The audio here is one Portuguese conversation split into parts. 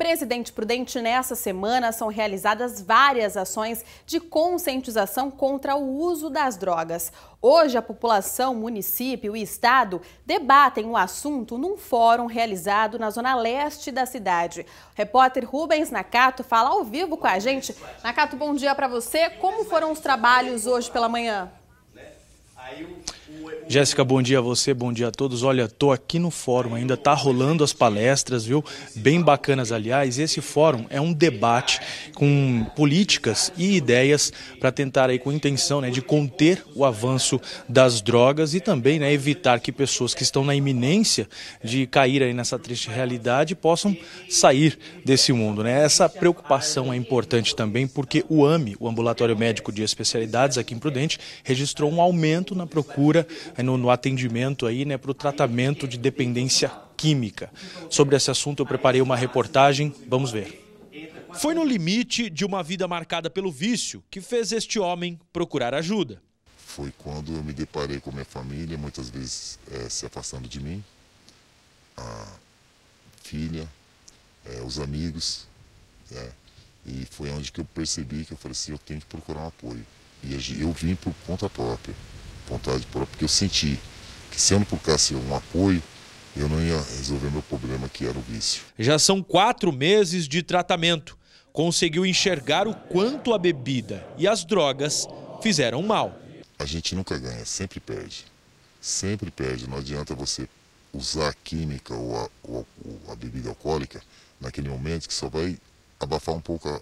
Presidente Prudente, nessa semana são realizadas várias ações de conscientização contra o uso das drogas. Hoje, a população, município e estado debatem o assunto num fórum realizado na zona leste da cidade. O repórter Rubens Nakato fala ao vivo com a gente. Nakato, bom dia para você. Como foram os trabalhos hoje pela manhã? Né? Aí Jéssica, bom dia a você, bom dia a todos. Olha, tô aqui no fórum, ainda tá rolando as palestras, viu? Bem bacanas, aliás. Esse fórum é um debate com políticas e ideias para tentar aí com intenção, né, de conter o avanço das drogas e também, né, evitar que pessoas que estão na iminência de cair aí nessa triste realidade possam sair desse mundo, né? Essa preocupação é importante também porque o AME, o Ambulatório Médico de Especialidades aqui em Prudente, registrou um aumento na procura no, no atendimento aí, né, para o tratamento de dependência química. Sobre esse assunto eu preparei uma reportagem, vamos ver. Foi no limite de uma vida marcada pelo vício que fez este homem procurar ajuda. Foi quando eu me deparei com minha família, muitas vezes é, se afastando de mim, a filha, é, os amigos. É, e foi onde que eu percebi que eu falei assim, eu tenho que procurar um apoio. E eu vim por conta própria vontade própria, porque eu senti que se eu não procurasse um apoio, eu não ia resolver meu problema, que era o vício. Já são quatro meses de tratamento. Conseguiu enxergar o quanto a bebida e as drogas fizeram mal. A gente nunca ganha, sempre perde. Sempre perde. Não adianta você usar a química ou a, ou a, ou a bebida alcoólica naquele momento que só vai abafar um pouco a,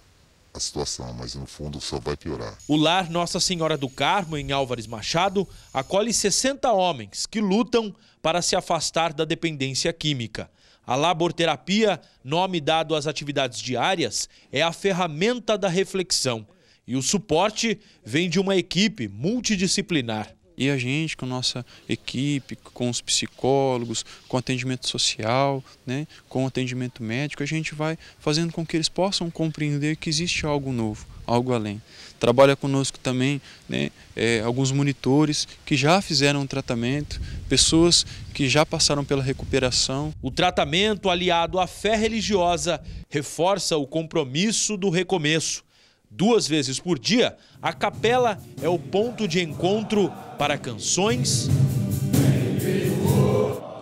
a situação, mas no fundo só vai piorar. O lar Nossa Senhora do Carmo, em Álvares Machado, acolhe 60 homens que lutam para se afastar da dependência química. A laborterapia, nome dado às atividades diárias, é a ferramenta da reflexão. E o suporte vem de uma equipe multidisciplinar. E a gente, com nossa equipe, com os psicólogos, com atendimento social, né, com atendimento médico, a gente vai fazendo com que eles possam compreender que existe algo novo, algo além. Trabalha conosco também né, é, alguns monitores que já fizeram o tratamento, pessoas que já passaram pela recuperação. O tratamento aliado à fé religiosa reforça o compromisso do recomeço duas vezes por dia, a capela é o ponto de encontro para canções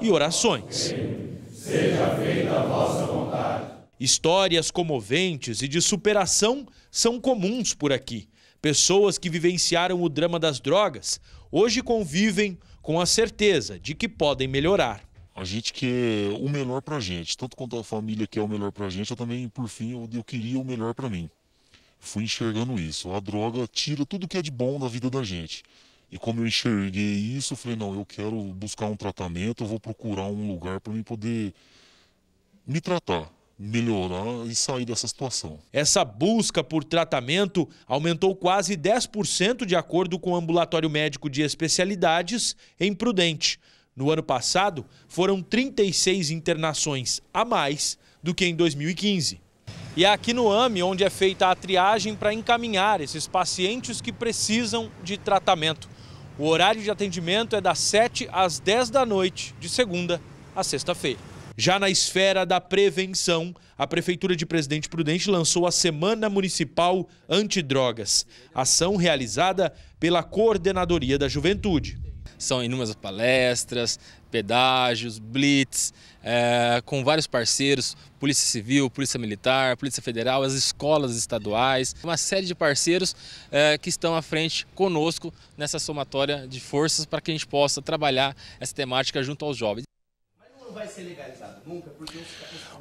e orações. Seja feita a vossa vontade. Histórias comoventes e de superação são comuns por aqui. Pessoas que vivenciaram o drama das drogas hoje convivem com a certeza de que podem melhorar. A gente quer é o melhor pra gente, tanto quanto a família quer é o melhor pra gente, eu também, por fim, eu, eu queria o melhor pra mim fui enxergando isso. A droga tira tudo que é de bom da vida da gente. E como eu enxerguei isso, eu falei, não, eu quero buscar um tratamento, eu vou procurar um lugar para mim poder me tratar, melhorar e sair dessa situação. Essa busca por tratamento aumentou quase 10% de acordo com o ambulatório médico de especialidades em Prudente. No ano passado, foram 36 internações a mais do que em 2015. E é aqui no AME onde é feita a triagem para encaminhar esses pacientes que precisam de tratamento. O horário de atendimento é das 7 às 10 da noite, de segunda a sexta-feira. Já na esfera da prevenção, a Prefeitura de Presidente Prudente lançou a Semana Municipal Antidrogas, ação realizada pela Coordenadoria da Juventude. São inúmeras palestras, pedágios, blitz, é, com vários parceiros, Polícia Civil, Polícia Militar, Polícia Federal, as escolas estaduais, uma série de parceiros é, que estão à frente conosco nessa somatória de forças para que a gente possa trabalhar essa temática junto aos jovens. Mas não vai ser legalizado.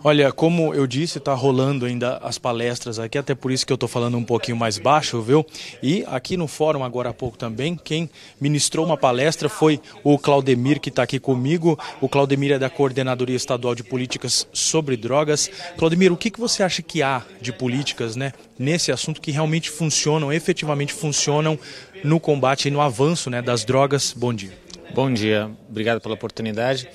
Olha, como eu disse, está rolando ainda as palestras aqui, até por isso que eu estou falando um pouquinho mais baixo, viu? E aqui no fórum, agora há pouco também, quem ministrou uma palestra foi o Claudemir, que está aqui comigo. O Claudemir é da Coordenadoria Estadual de Políticas sobre Drogas. Claudemir, o que, que você acha que há de políticas né, nesse assunto que realmente funcionam, efetivamente funcionam no combate e no avanço né, das drogas? Bom dia. Bom dia, obrigado pela oportunidade.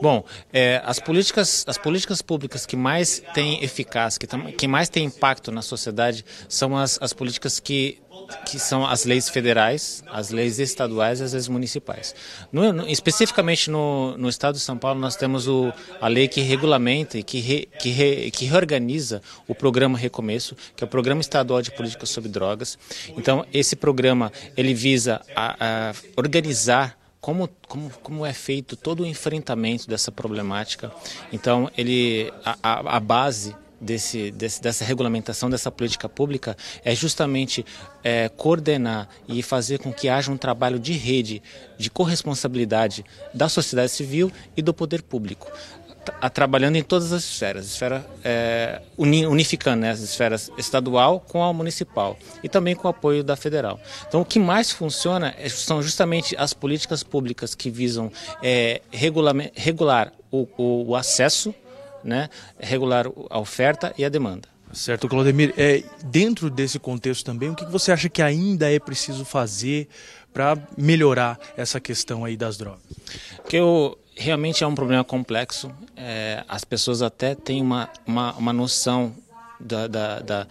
Bom, é, as, políticas, as políticas públicas que mais têm eficácia, que, tam, que mais têm impacto na sociedade, são as, as políticas que que são as leis federais, as leis estaduais e as leis municipais. No, no, especificamente no, no, estado de São Paulo, nós temos o, a lei que regulamenta e que, re, que, re, que, reorganiza o programa Recomeço, que é o Programa Estadual de Políticas sobre Drogas. Então, esse programa ele visa a, a organizar como, como, como é feito todo o enfrentamento dessa problemática. Então, ele a, a, a base Desse, desse, dessa regulamentação, dessa política pública, é justamente é, coordenar e fazer com que haja um trabalho de rede, de corresponsabilidade da sociedade civil e do poder público a, tá, tá trabalhando em todas as esferas, esfera é, uni, unificando né, as esferas estadual com a municipal e também com o apoio da federal. Então, o que mais funciona é, são justamente as políticas públicas que visam é, regular, regular o, o, acesso, né, regular a oferta e a demanda. Certo, Claudemir. É, dentro desse contexto também, o que você acha que ainda é preciso fazer para melhorar essa questão aí das drogas? Que eu realmente é um problema complexo. É, as pessoas até têm uma, uma, uma noção da, da, da,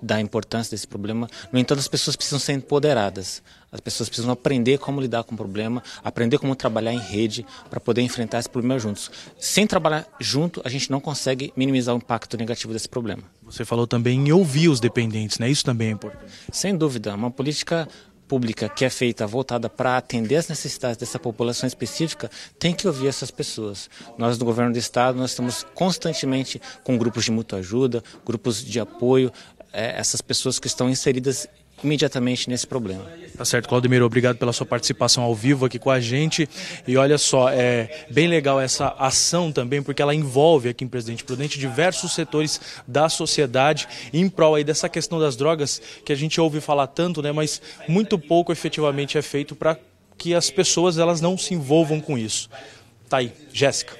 da, importância desse problema. No entanto, as pessoas precisam ser empoderadas. As pessoas precisam aprender como lidar com o problema, aprender como trabalhar em rede para poder enfrentar esse problema juntos. Sem trabalhar junto, a gente não consegue minimizar o impacto negativo desse problema. Você falou também em ouvir os dependentes, né? Isso também é importante. Sem dúvida, é uma política pública que é feita voltada para atender as necessidades dessa população específica tem que ouvir essas pessoas. Nós do governo do estado nós estamos constantemente com grupos de mútua ajuda, grupos de apoio, é, essas pessoas que estão inseridas imediatamente nesse problema. Tá certo, Claudemiro, obrigado pela sua participação ao vivo aqui com a gente. E olha só, é bem legal essa ação também, porque ela envolve aqui em Presidente Prudente diversos setores da sociedade em prol aí dessa questão das drogas que a gente ouve falar tanto, né, mas muito pouco efetivamente é feito para que as pessoas elas não se envolvam com isso. Tá aí, Jéssica.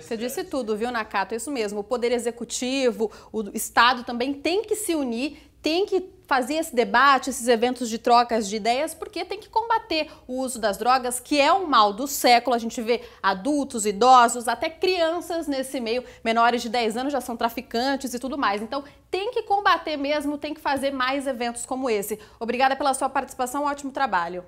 Você disse tudo, viu, Nakato? É isso mesmo. O Poder Executivo, o Estado também tem que se unir, tem que fazer esse debate, esses eventos de trocas de ideias, porque tem que combater o uso das drogas, que é um mal do século. A gente vê adultos, idosos, até crianças nesse meio, menores de 10 anos já são traficantes e tudo mais. Então, tem que combater mesmo, tem que fazer mais eventos como esse. Obrigada pela sua participação, um ótimo trabalho.